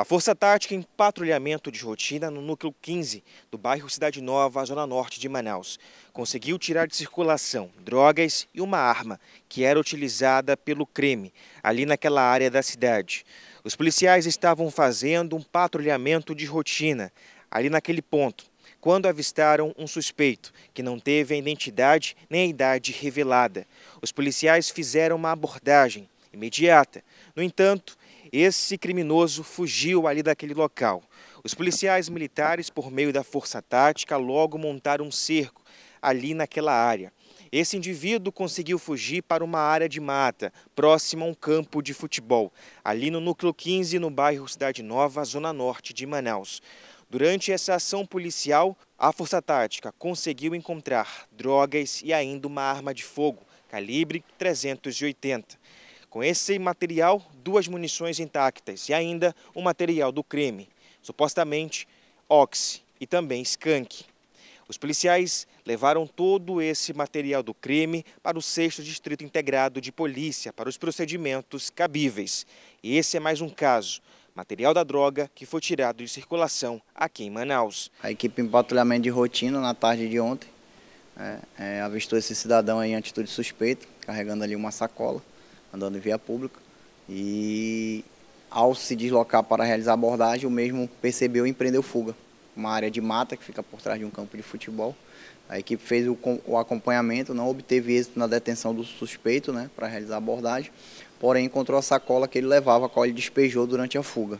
A Força Tática em patrulhamento de rotina no núcleo 15 do bairro Cidade Nova, zona norte de Manaus, conseguiu tirar de circulação drogas e uma arma que era utilizada pelo crime ali naquela área da cidade. Os policiais estavam fazendo um patrulhamento de rotina ali naquele ponto, quando avistaram um suspeito que não teve a identidade nem a idade revelada. Os policiais fizeram uma abordagem imediata. No entanto, esse criminoso fugiu ali daquele local. Os policiais militares, por meio da força tática, logo montaram um cerco ali naquela área. Esse indivíduo conseguiu fugir para uma área de mata, próxima a um campo de futebol, ali no núcleo 15, no bairro Cidade Nova, zona norte de Manaus. Durante essa ação policial, a Força Tática conseguiu encontrar drogas e ainda uma arma de fogo, calibre 380. Com esse material, duas munições intactas e ainda o material do crime, supostamente oxi e também Skunk. Os policiais levaram todo esse material do crime para o 6 Distrito Integrado de Polícia para os procedimentos cabíveis. E esse é mais um caso, material da droga que foi tirado de circulação aqui em Manaus. A equipe em patrulhamento de rotina na tarde de ontem é, é, avistou esse cidadão em atitude suspeita, carregando ali uma sacola andando em via pública. E ao se deslocar para realizar a abordagem, o mesmo percebeu e empreendeu fuga. Uma área de mata que fica por trás de um campo de futebol. A equipe fez o, o acompanhamento, não obteve êxito na detenção do suspeito né, para realizar a abordagem, porém encontrou a sacola que ele levava, a qual ele despejou durante a fuga.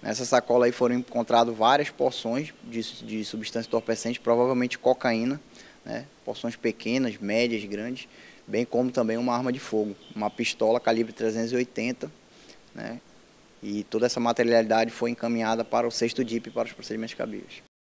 Nessa sacola aí foram encontradas várias porções de, de substância entorpecente, provavelmente cocaína, né, porções pequenas, médias, grandes, bem como também uma arma de fogo, uma pistola calibre 380, né? E toda essa materialidade foi encaminhada para o sexto DIP para os procedimentos cabíveis.